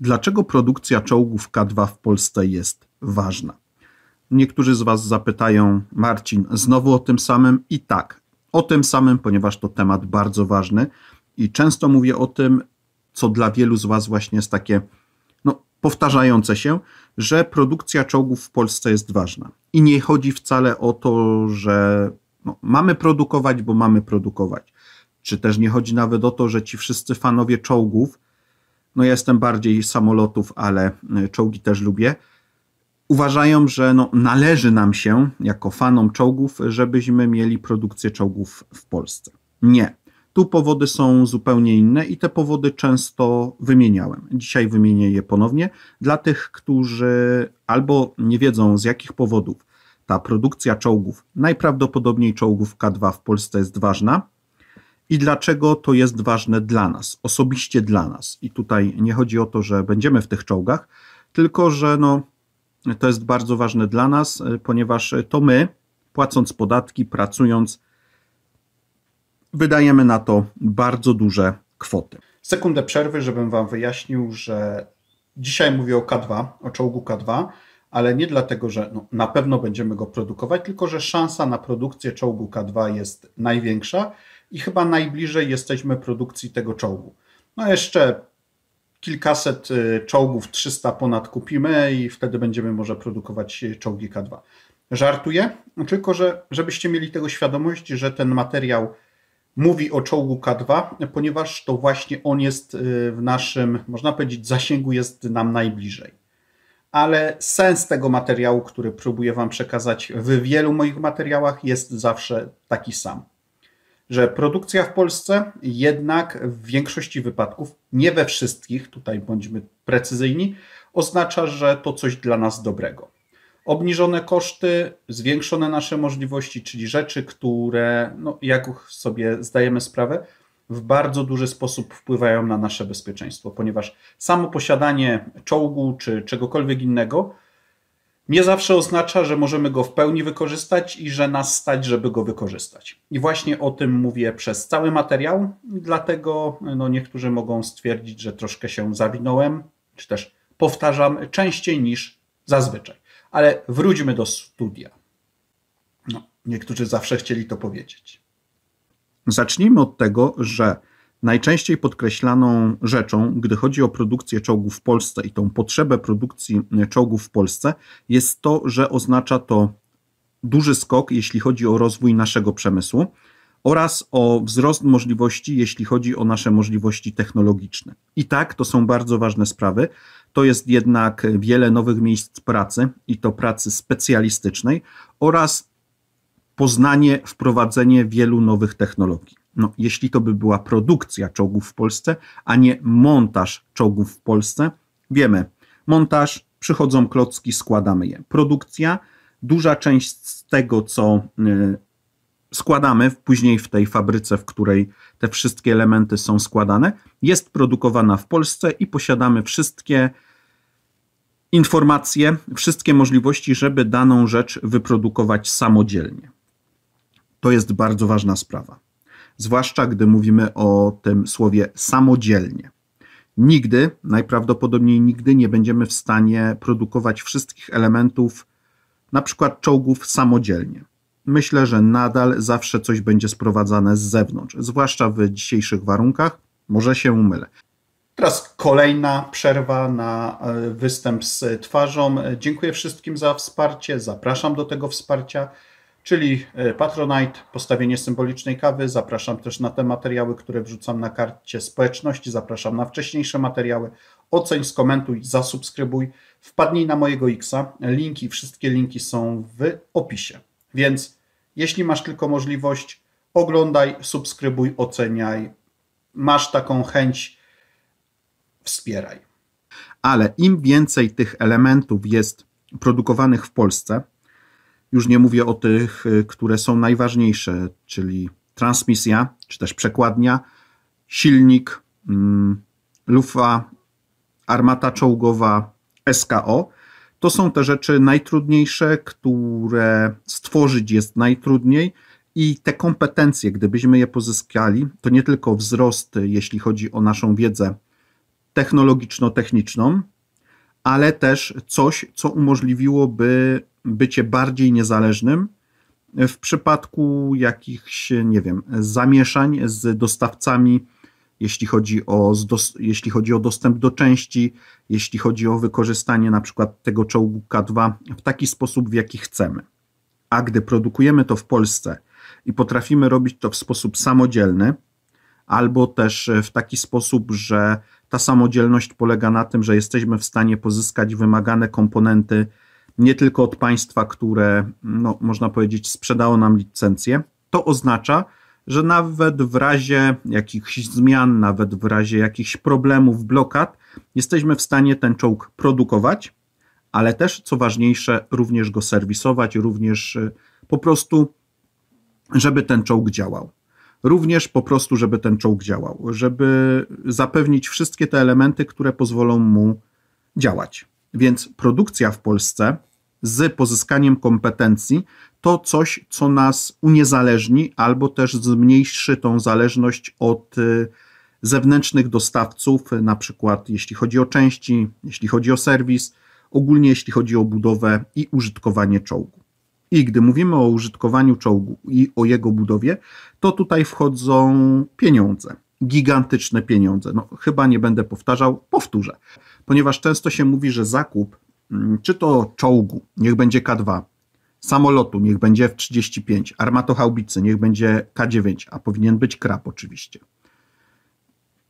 Dlaczego produkcja czołgów K2 w Polsce jest ważna? Niektórzy z Was zapytają, Marcin, znowu o tym samym? I tak, o tym samym, ponieważ to temat bardzo ważny i często mówię o tym, co dla wielu z Was właśnie jest takie no, powtarzające się, że produkcja czołgów w Polsce jest ważna. I nie chodzi wcale o to, że no, mamy produkować, bo mamy produkować. Czy też nie chodzi nawet o to, że ci wszyscy fanowie czołgów no ja jestem bardziej samolotów, ale y, czołgi też lubię, uważają, że no, należy nam się, jako fanom czołgów, żebyśmy mieli produkcję czołgów w Polsce. Nie. Tu powody są zupełnie inne i te powody często wymieniałem. Dzisiaj wymienię je ponownie dla tych, którzy albo nie wiedzą z jakich powodów ta produkcja czołgów, najprawdopodobniej czołgów K2 w Polsce jest ważna, i dlaczego to jest ważne dla nas, osobiście dla nas. I tutaj nie chodzi o to, że będziemy w tych czołgach, tylko że no, to jest bardzo ważne dla nas, y, ponieważ to my, płacąc podatki, pracując, wydajemy na to bardzo duże kwoty. Sekundę przerwy, żebym Wam wyjaśnił, że dzisiaj mówię o K2, o czołgu K2, ale nie dlatego, że no, na pewno będziemy go produkować, tylko że szansa na produkcję czołgu K2 jest największa i chyba najbliżej jesteśmy produkcji tego czołgu. No jeszcze kilkaset y, czołgów, 300 ponad kupimy i wtedy będziemy może produkować y, czołgi K2. Żartuję, tylko że żebyście mieli tego świadomość, że ten materiał mówi o czołgu K2, ponieważ to właśnie on jest y, w naszym, można powiedzieć, zasięgu jest nam najbliżej. Ale sens tego materiału, który próbuję Wam przekazać w wielu moich materiałach, jest zawsze taki sam że produkcja w Polsce jednak w większości wypadków, nie we wszystkich, tutaj bądźmy precyzyjni, oznacza, że to coś dla nas dobrego. Obniżone koszty, zwiększone nasze możliwości, czyli rzeczy, które, no, jak sobie zdajemy sprawę, w bardzo duży sposób wpływają na nasze bezpieczeństwo, ponieważ samo posiadanie czołgu czy czegokolwiek innego nie zawsze oznacza, że możemy go w pełni wykorzystać i że nas stać, żeby go wykorzystać. I właśnie o tym mówię przez cały materiał, dlatego no, niektórzy mogą stwierdzić, że troszkę się zawinąłem, czy też powtarzam częściej niż zazwyczaj. Ale wróćmy do studia. No, niektórzy zawsze chcieli to powiedzieć. Zacznijmy od tego, że Najczęściej podkreślaną rzeczą, gdy chodzi o produkcję czołgów w Polsce i tą potrzebę produkcji e, czołgów w Polsce, jest to, że oznacza to duży skok, jeśli chodzi o rozwój naszego przemysłu oraz o wzrost możliwości, jeśli chodzi o nasze możliwości technologiczne. I tak, to są bardzo ważne sprawy. To jest jednak wiele nowych miejsc pracy i to pracy specjalistycznej oraz poznanie, wprowadzenie wielu nowych technologii. No, jeśli to by była produkcja czołgów w Polsce, a nie montaż czołgów w Polsce, wiemy, montaż, przychodzą klocki, składamy je. Produkcja, duża część z tego, co y, składamy później w tej fabryce, w której te wszystkie elementy są składane, jest produkowana w Polsce i posiadamy wszystkie informacje, wszystkie możliwości, żeby daną rzecz wyprodukować samodzielnie. To jest bardzo ważna sprawa zwłaszcza gdy mówimy o tym słowie samodzielnie. Nigdy, najprawdopodobniej nigdy nie będziemy w stanie produkować wszystkich elementów, na przykład czołgów, samodzielnie. Myślę, że nadal zawsze coś będzie sprowadzane z zewnątrz, zwłaszcza w dzisiejszych warunkach. Może się mylę. Teraz kolejna przerwa na e, występ z twarzą. Dziękuję wszystkim za wsparcie. Zapraszam do tego wsparcia czyli e, Patronite, postawienie symbolicznej kawy. Zapraszam też na te materiały, które wrzucam na karcie społeczności. Zapraszam na wcześniejsze materiały. Oceń, skomentuj, zasubskrybuj. Wpadnij na mojego X-a. Linki, wszystkie linki są w opisie. Więc jeśli masz tylko możliwość, oglądaj, subskrybuj, oceniaj. Masz taką chęć, wspieraj. Ale im więcej tych elementów jest produkowanych w Polsce, już nie mówię o tych, y, które są najważniejsze, czyli transmisja, czy też przekładnia, silnik, mm, lufa, armata czołgowa, SKO. To są te rzeczy najtrudniejsze, które stworzyć jest najtrudniej. I te kompetencje, gdybyśmy je pozyskali, to nie tylko wzrost, jeśli chodzi o naszą wiedzę technologiczno-techniczną, ale też coś, co umożliwiłoby bycie bardziej niezależnym w przypadku jakichś, nie wiem, zamieszań z dostawcami, jeśli chodzi o, jeśli chodzi o dostęp do części, jeśli chodzi o wykorzystanie na przykład tego czołgu K2 w taki sposób, w jaki chcemy. A gdy produkujemy to w Polsce i potrafimy robić to w sposób samodzielny, albo też w taki sposób, że ta samodzielność polega na tym, że jesteśmy w stanie pozyskać wymagane komponenty nie tylko od państwa, które, no, można powiedzieć, sprzedało nam licencję. To oznacza, że nawet w razie jakichś zmian, nawet w razie jakichś problemów, blokad, jesteśmy w stanie ten czołg produkować, ale też, co ważniejsze, również go serwisować, również y, po prostu, żeby ten czołg działał. Również po prostu, żeby ten czołg działał, żeby zapewnić wszystkie te elementy, które pozwolą mu działać. Więc produkcja w Polsce z pozyskaniem kompetencji to coś, co nas uniezależni albo też zmniejszy tą zależność od y, zewnętrznych dostawców, na przykład jeśli chodzi o części, jeśli chodzi o serwis, ogólnie jeśli chodzi o budowę i użytkowanie czołgu. I gdy mówimy o użytkowaniu czołgu i o jego budowie, to tutaj wchodzą pieniądze. Gigantyczne pieniądze. No, chyba nie będę powtarzał, powtórzę. Ponieważ często się mówi, że zakup, mm, czy to czołgu, niech będzie K2, samolotu, niech będzie F-35, armatohaubicy, niech będzie K-9, a powinien być krab oczywiście.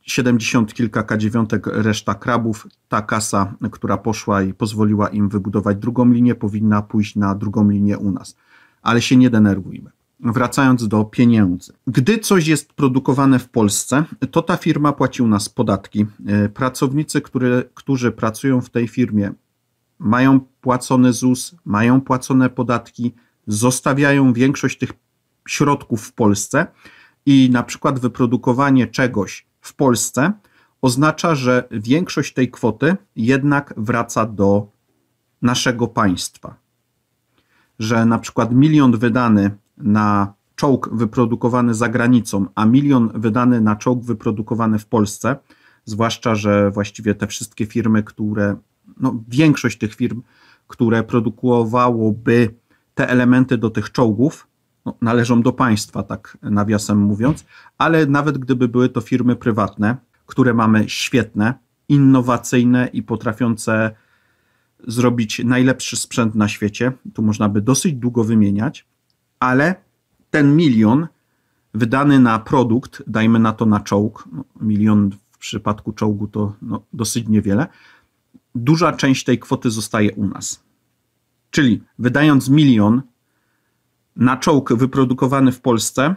70 kilka K9, reszta krabów. Ta kasa, która poszła i pozwoliła im wybudować drugą linię, powinna pójść na drugą linię u nas. Ale się nie denerwujmy. Wracając do pieniędzy. Gdy coś jest produkowane w Polsce, to ta firma płaci u nas podatki. E, pracownicy, którzy pracują w tej firmie, mają płacony ZUS, mają płacone podatki, zostawiają większość tych środków w Polsce i na przykład wyprodukowanie czegoś, w Polsce oznacza, że większość tej kwoty jednak wraca do naszego państwa. Że na przykład milion wydany na czołg wyprodukowany za granicą, a milion wydany na czołg wyprodukowany w Polsce, zwłaszcza, że właściwie te wszystkie firmy, które, no większość tych firm, które produkowałoby te elementy do tych czołgów, no, należą do państwa, tak nawiasem mówiąc, ale nawet gdyby były to firmy prywatne, które mamy świetne, innowacyjne i potrafiące zrobić najlepszy sprzęt na świecie, tu można by dosyć długo wymieniać, ale ten milion wydany na produkt, dajmy na to na czołg, no, milion w przypadku czołgu to no, dosyć niewiele, duża część tej kwoty zostaje u nas. Czyli wydając milion na czołg wyprodukowany w Polsce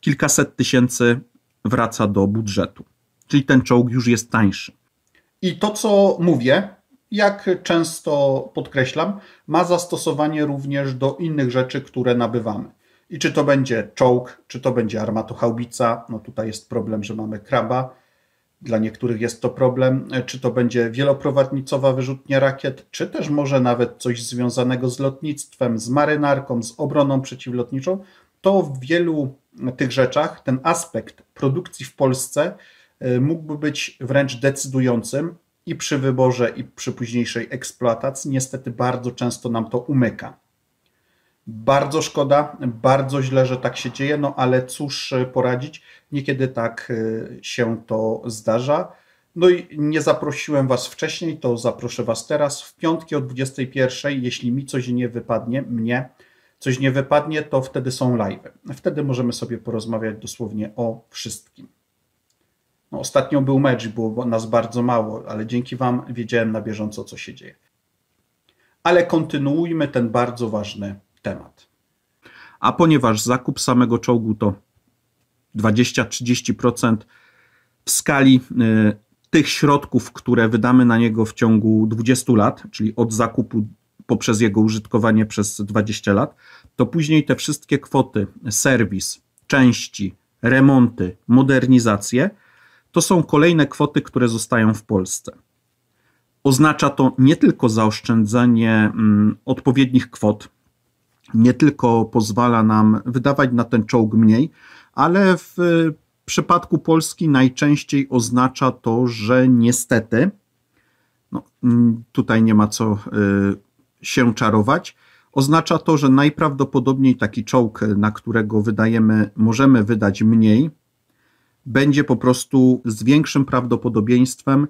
kilkaset tysięcy wraca do budżetu. Czyli ten czołg już jest tańszy. I to, co mówię, jak często podkreślam, ma zastosowanie również do innych rzeczy, które nabywamy. I czy to będzie czołg, czy to będzie armatochaubica, no tutaj jest problem, że mamy kraba, dla niektórych jest to problem, e, czy to będzie wieloprowadnicowa wyrzutnia rakiet, czy też może nawet coś związanego z lotnictwem, z marynarką, z obroną przeciwlotniczą. To w wielu e, tych rzeczach ten aspekt produkcji w Polsce e, mógłby być wręcz decydującym i przy wyborze, i przy późniejszej eksploatacji. Niestety bardzo często nam to umyka. Bardzo szkoda, bardzo źle, że tak się dzieje, no ale cóż e, poradzić, niekiedy tak e, się to zdarza. No i nie zaprosiłem Was wcześniej, to zaproszę Was teraz w piątki o 21. Jeśli mi coś nie wypadnie, mnie coś nie wypadnie, to wtedy są live. Wtedy możemy sobie porozmawiać dosłownie o wszystkim. No, ostatnio był mecz, było nas bardzo mało, ale dzięki Wam wiedziałem na bieżąco, co się dzieje. Ale kontynuujmy ten bardzo ważny temat. A ponieważ zakup samego czołgu to 20-30% w skali y, tych środków, które wydamy na niego w ciągu 20 lat, czyli od zakupu poprzez jego użytkowanie przez 20 lat, to później te wszystkie kwoty, serwis, części, remonty, modernizacje, to są kolejne kwoty, które zostają w Polsce. Oznacza to nie tylko zaoszczędzenie mm, odpowiednich kwot, nie tylko pozwala nam wydawać na ten czołg mniej, ale w y, przypadku Polski najczęściej oznacza to, że niestety, no, mm, tutaj nie ma co y, się czarować, oznacza to, że najprawdopodobniej taki czołg, na którego wydajemy, możemy wydać mniej, będzie po prostu z większym prawdopodobieństwem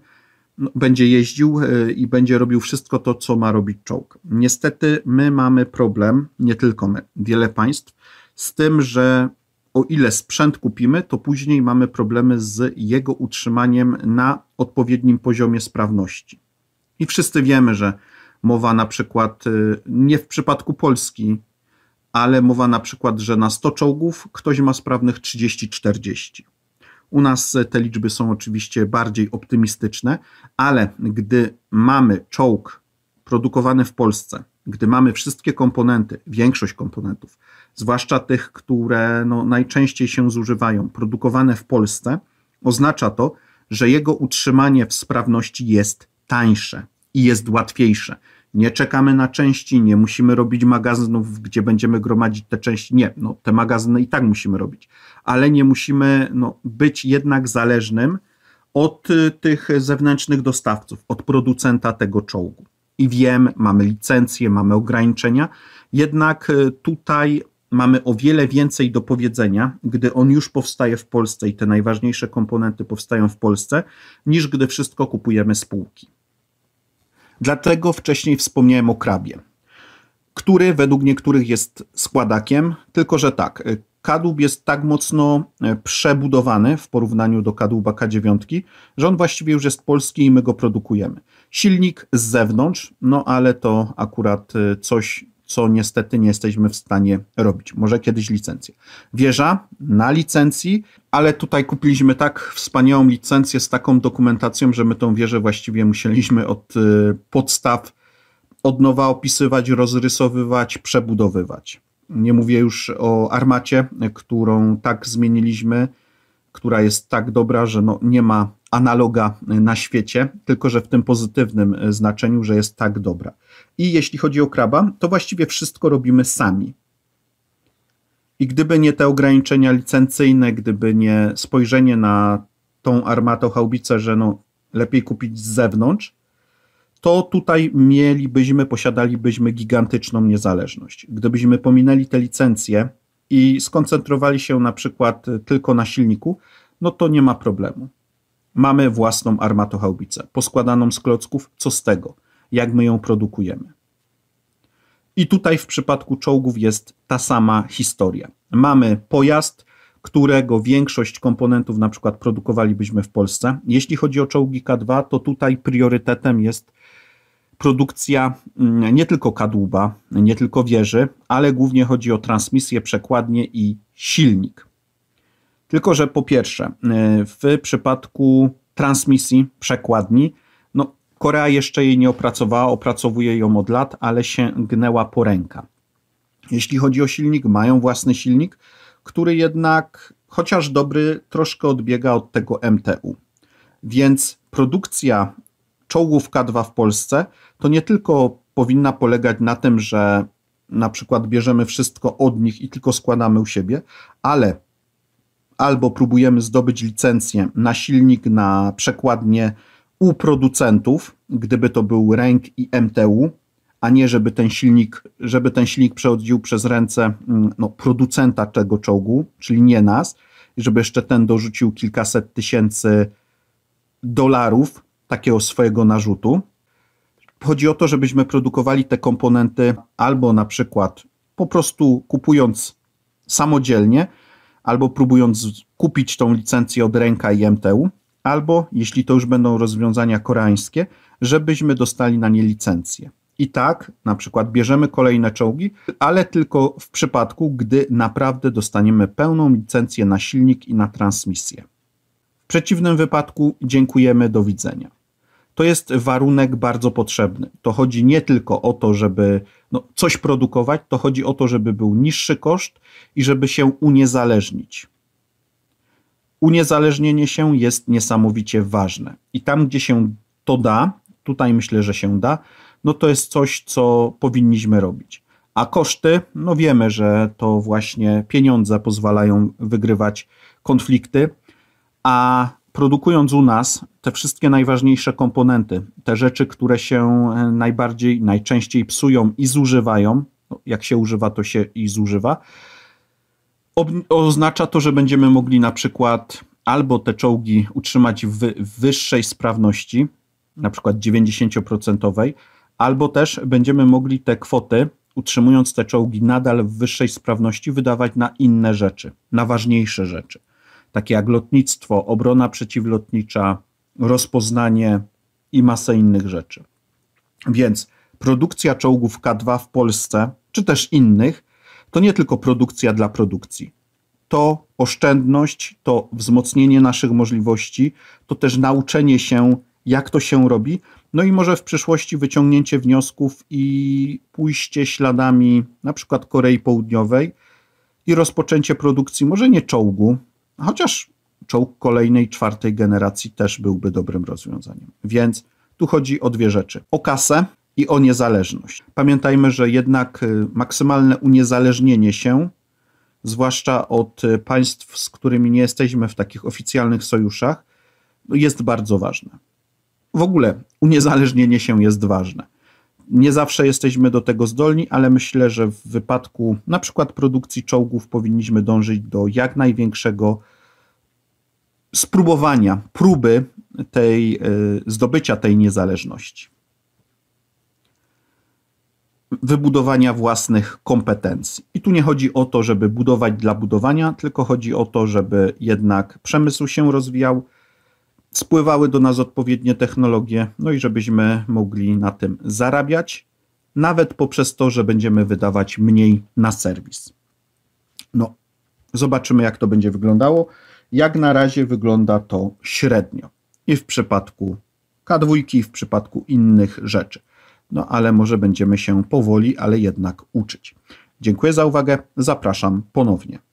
no, będzie jeździł e, i będzie robił wszystko to, co ma robić czołg. Niestety my mamy problem, nie tylko my, wiele państw, z tym, że o ile sprzęt kupimy, to później mamy problemy z jego utrzymaniem na odpowiednim poziomie sprawności. I wszyscy wiemy, że mowa na przykład, e, nie w przypadku Polski, ale mowa na przykład, że na 100 czołgów ktoś ma sprawnych 30-40. U nas te liczby są oczywiście bardziej optymistyczne, ale gdy mamy czołg produkowany w Polsce, gdy mamy wszystkie komponenty, większość komponentów, zwłaszcza tych, które no, najczęściej się zużywają, produkowane w Polsce, oznacza to, że jego utrzymanie w sprawności jest tańsze i jest łatwiejsze nie czekamy na części, nie musimy robić magazynów, gdzie będziemy gromadzić te części. Nie, no, te magazyny i tak musimy robić, ale nie musimy no, być jednak zależnym od y, tych zewnętrznych dostawców, od producenta tego czołgu. I wiem, mamy licencje, mamy ograniczenia, jednak y, tutaj mamy o wiele więcej do powiedzenia, gdy on już powstaje w Polsce i te najważniejsze komponenty powstają w Polsce, niż gdy wszystko kupujemy spółki. Dlatego wcześniej wspomniałem o krabie, który według niektórych jest składakiem, tylko że tak, e, kadłub jest tak mocno e, przebudowany w porównaniu do kadłuba K9, że on właściwie już jest polski i my go produkujemy. Silnik z zewnątrz, no ale to akurat e, coś co niestety nie jesteśmy w stanie robić. Może kiedyś licencję. Wieża na licencji, ale tutaj kupiliśmy tak wspaniałą licencję z taką dokumentacją, że my tą wieżę właściwie musieliśmy od y, podstaw od nowa opisywać, rozrysowywać, przebudowywać. Nie mówię już o armacie, którą tak zmieniliśmy, która jest tak dobra, że no nie ma analoga na świecie, tylko że w tym pozytywnym e, znaczeniu, że jest tak dobra. I jeśli chodzi o kraba, to właściwie wszystko robimy sami. I gdyby nie te ograniczenia licencyjne, gdyby nie spojrzenie na tą armatę że no, lepiej kupić z zewnątrz, to tutaj mielibyśmy, posiadalibyśmy gigantyczną niezależność. Gdybyśmy pominęli te licencje i skoncentrowali się na przykład tylko na silniku, no to nie ma problemu. Mamy własną armatochałbicę, poskładaną z klocków, co z tego, jak my ją produkujemy. I tutaj w przypadku czołgów jest ta sama historia. Mamy pojazd, którego większość komponentów na przykład produkowalibyśmy w Polsce. Jeśli chodzi o czołgi K2, to tutaj priorytetem jest produkcja mm, nie tylko kadłuba, nie tylko wieży, ale głównie chodzi o transmisję, przekładnię i silnik. Tylko, że po pierwsze, y, w przypadku transmisji przekładni, no, Korea jeszcze jej nie opracowała, opracowuje ją od lat, ale sięgnęła po ręka. Jeśli chodzi o silnik, mają własny silnik, który jednak, chociaż dobry, troszkę odbiega od tego MTU. Więc produkcja czołgów K2 w Polsce to nie tylko powinna polegać na tym, że na przykład bierzemy wszystko od nich i tylko składamy u siebie, ale albo próbujemy zdobyć licencję na silnik, na przekładnie u producentów, gdyby to był RENK i MTU, a nie żeby ten silnik, żeby ten silnik przechodził przez ręce mm, no, producenta tego czołgu, czyli nie nas, i żeby jeszcze ten dorzucił kilkaset tysięcy dolarów takiego swojego narzutu. Chodzi o to, żebyśmy produkowali te komponenty albo na przykład po prostu kupując samodzielnie, albo próbując kupić tą licencję od ręka i MTU, albo, jeśli to już będą rozwiązania koreańskie, żebyśmy dostali na nie licencję. I tak, na przykład bierzemy kolejne czołgi, ale tylko w przypadku, gdy naprawdę dostaniemy pełną licencję na silnik i na transmisję. W przeciwnym wypadku dziękujemy, do widzenia to jest warunek bardzo potrzebny. To chodzi nie tylko o to, żeby no, coś produkować, to chodzi o to, żeby był niższy koszt i żeby się uniezależnić. Uniezależnienie się jest niesamowicie ważne. I tam, gdzie się to da, tutaj myślę, że się da, no to jest coś, co powinniśmy robić. A koszty, no wiemy, że to właśnie pieniądze pozwalają wygrywać konflikty, a produkując u nas te wszystkie najważniejsze komponenty, te rzeczy, które się e, najbardziej, najczęściej psują i zużywają, no, jak się używa, to się i zużywa, oznacza to, że będziemy mogli na przykład albo te czołgi utrzymać w wyższej sprawności, na przykład 90%, albo też będziemy mogli te kwoty, utrzymując te czołgi nadal w wyższej sprawności, wydawać na inne rzeczy, na ważniejsze rzeczy takie jak lotnictwo, obrona przeciwlotnicza, rozpoznanie i masę innych rzeczy. Więc produkcja czołgów K2 w Polsce, czy też innych, to nie tylko produkcja dla produkcji. To oszczędność, to wzmocnienie naszych możliwości, to też nauczenie się, jak to się robi, no i może w przyszłości wyciągnięcie wniosków i pójście śladami na przykład Korei Południowej i rozpoczęcie produkcji może nie czołgu, Chociaż czołg kolejnej, czwartej generacji też byłby dobrym rozwiązaniem. Więc tu chodzi o dwie rzeczy: o kasę i o niezależność. Pamiętajmy, że jednak y, maksymalne uniezależnienie się, zwłaszcza od y, państw, z którymi nie jesteśmy w takich oficjalnych sojuszach, jest bardzo ważne. W ogóle uniezależnienie się jest ważne. Nie zawsze jesteśmy do tego zdolni, ale myślę, że w wypadku na przykład produkcji czołgów powinniśmy dążyć do jak największego spróbowania, próby tej, e, zdobycia tej niezależności. Wybudowania własnych kompetencji. I tu nie chodzi o to, żeby budować dla budowania, tylko chodzi o to, żeby jednak przemysł się rozwijał, spływały do nas odpowiednie technologie, no i żebyśmy mogli na tym zarabiać, nawet poprzez to, że będziemy wydawać mniej na serwis. No, zobaczymy, jak to będzie wyglądało. Jak na razie wygląda to średnio i w przypadku K2, i w przypadku innych rzeczy. No ale może będziemy się powoli, ale jednak uczyć. Dziękuję za uwagę. Zapraszam ponownie.